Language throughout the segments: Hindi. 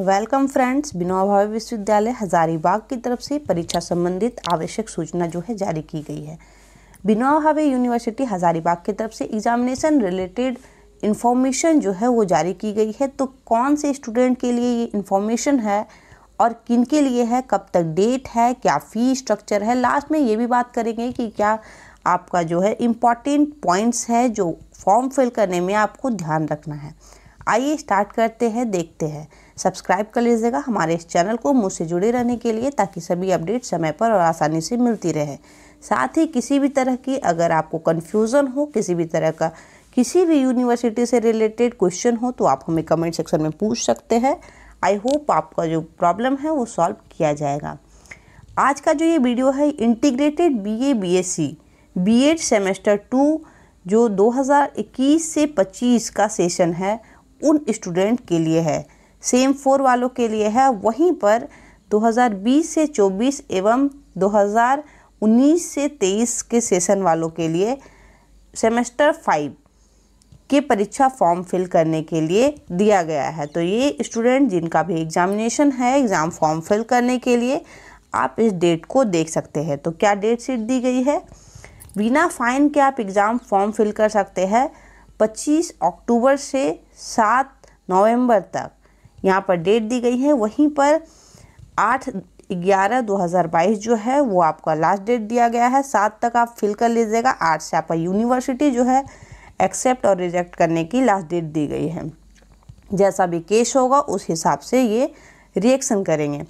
वेलकम फ्रेंड्स बिनोबा भावे विश्वविद्यालय हजारीबाग की तरफ से परीक्षा संबंधित आवश्यक सूचना जो है जारी की गई है बिनोबा भावे यूनिवर्सिटी हजारीबाग की तरफ से एग्जामिनेशन रिलेटेड इन्फॉर्मेशन जो है वो जारी की गई है तो कौन से स्टूडेंट के लिए ये इन्फॉर्मेशन है और किन के लिए है कब तक डेट है क्या फ़ी स्ट्रक्चर है लास्ट में ये भी बात करेंगे कि क्या आपका जो है इम्पॉर्टेंट पॉइंट्स है जो फॉर्म फिल करने में आपको ध्यान रखना है आइए स्टार्ट करते हैं देखते हैं सब्सक्राइब कर लीजिएगा हमारे इस चैनल को मुझसे जुड़े रहने के लिए ताकि सभी अपडेट समय पर और आसानी से मिलती रहे साथ ही किसी भी तरह की अगर आपको कन्फ्यूज़न हो किसी भी तरह का किसी भी यूनिवर्सिटी से रिलेटेड क्वेश्चन हो तो आप हमें कमेंट सेक्शन में पूछ सकते हैं आई होप आपका जो प्रॉब्लम है वो सॉल्व किया जाएगा आज का जो ये वीडियो है integrated BA BSc BEd semester two जो 2021 से 25 का सेशन है उन स्टूडेंट के लिए है सेम फोर वालों के लिए है वहीं पर 2020 से 24 एवं 2019 से 23 के सेशन वालों के लिए सेमेस्टर फाइव के परीक्षा फॉर्म फिल करने के लिए दिया गया है तो ये स्टूडेंट जिनका भी एग्जामिनेशन है एग्ज़ाम फॉर्म फिल करने के लिए आप इस डेट को देख सकते हैं तो क्या डेट शीट दी गई है बिना फाइन के आप एग्ज़ाम फॉर्म फिल कर सकते हैं 25 अक्टूबर से 7 नवंबर तक यहाँ पर डेट दी गई है वहीं पर 8 ग्यारह दो हज़ार बाईस जो है वो आपका लास्ट डेट दिया गया है सात तक आप फिल कर लीजिएगा आठ से आपका यूनिवर्सिटी जो है एक्सेप्ट और रिजेक्ट करने की लास्ट डेट दी गई है जैसा भी केस होगा उस हिसाब से ये रिएक्शन करेंगे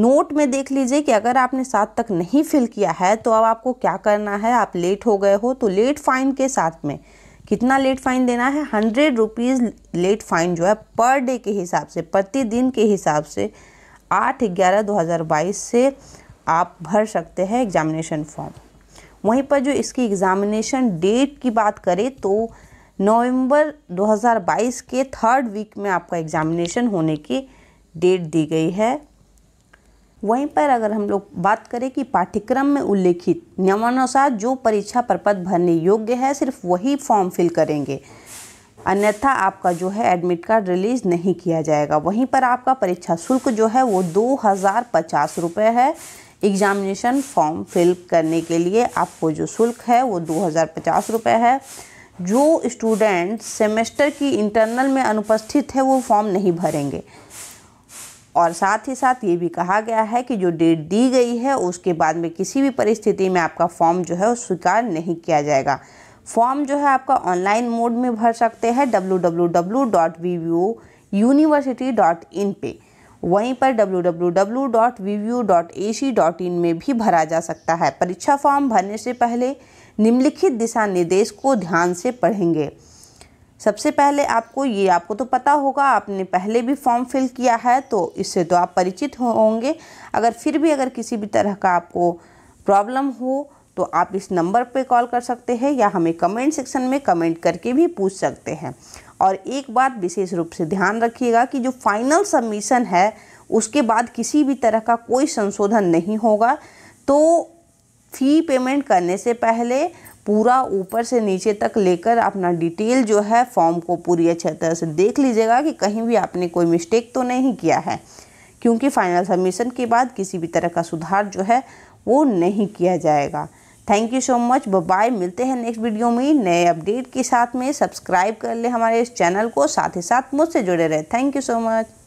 नोट में देख लीजिए कि अगर आपने सात तक नहीं फिल किया है तो अब आपको क्या करना है आप लेट हो गए हो तो लेट फाइन के साथ में कितना लेट फाइन देना है हंड्रेड रुपीज़ लेट फाइन जो है पर डे के हिसाब से प्रतिदिन के हिसाब से आठ ग्यारह दो हज़ार बाईस से आप भर सकते हैं एग्ज़ामिनेशन फॉर्म वहीं पर जो इसकी एग्ज़ामिनेशन डेट की बात करें तो नवंबर 2022 के थर्ड वीक में आपका एग्ज़ामिनेशन होने की डेट दी गई है वहीं पर अगर हम लोग बात करें कि पाठ्यक्रम में उल्लेखित नियमानुसार जो परीक्षा प्रपत्र भरने योग्य है सिर्फ वही फॉर्म फिल करेंगे अन्यथा आपका जो है एडमिट कार्ड रिलीज नहीं किया जाएगा वहीं पर आपका परीक्षा शुल्क जो है वो दो हज़ार पचास रुपये है एग्ज़ामिनेशन फॉर्म फिल करने के लिए आपको जो शुल्क है वो दो हज़ार पचास रुपये है जो स्टूडेंट सेमेस्टर की इंटरनल में अनुपस्थित है वो फॉर्म नहीं भरेंगे और साथ ही साथ ये भी कहा गया है कि जो डेट दी गई है उसके बाद में किसी भी परिस्थिति में आपका फॉर्म जो है वो स्वीकार नहीं किया जाएगा फॉर्म जो है आपका ऑनलाइन मोड में भर सकते हैं W W W dot V V university dot in पे वहीं पर इन में भी भरा जा सकता है परीक्षा फॉर्म भरने से पहले निम्नलिखित दिशा निर्देश को ध्यान से पढ़ेंगे सबसे पहले आपको ये आपको तो पता होगा आपने पहले भी फॉर्म फिल किया है तो इससे तो आप परिचित होंगे अगर फिर भी अगर किसी भी तरह का आपको प्रॉब्लम हो तो आप इस नंबर पे कॉल कर सकते हैं या हमें कमेंट सेक्शन में कमेंट करके भी पूछ सकते हैं और एक बात विशेष रूप से ध्यान रखिएगा कि जो फाइनल सबमिशन है उसके बाद किसी भी तरह का कोई संशोधन नहीं होगा तो फ़ी पेमेंट करने से पहले पूरा ऊपर से नीचे तक लेकर अपना डिटेल जो है फॉर्म को पूरी अच्छी तरह से देख लीजिएगा कि कहीं भी आपने कोई मिस्टेक तो नहीं किया है क्योंकि फाइनल सबमिशन के बाद किसी भी तरह का सुधार जो है वो नहीं किया जाएगा thank you so much bye मिलते हैं नेक्स्ट वीडियो में नए अपडेट के साथ में सब्सक्राइब कर ले हमारे इस चैनल को साथ ही साथ मुझसे जुड़े रहे थैंक यू सो मच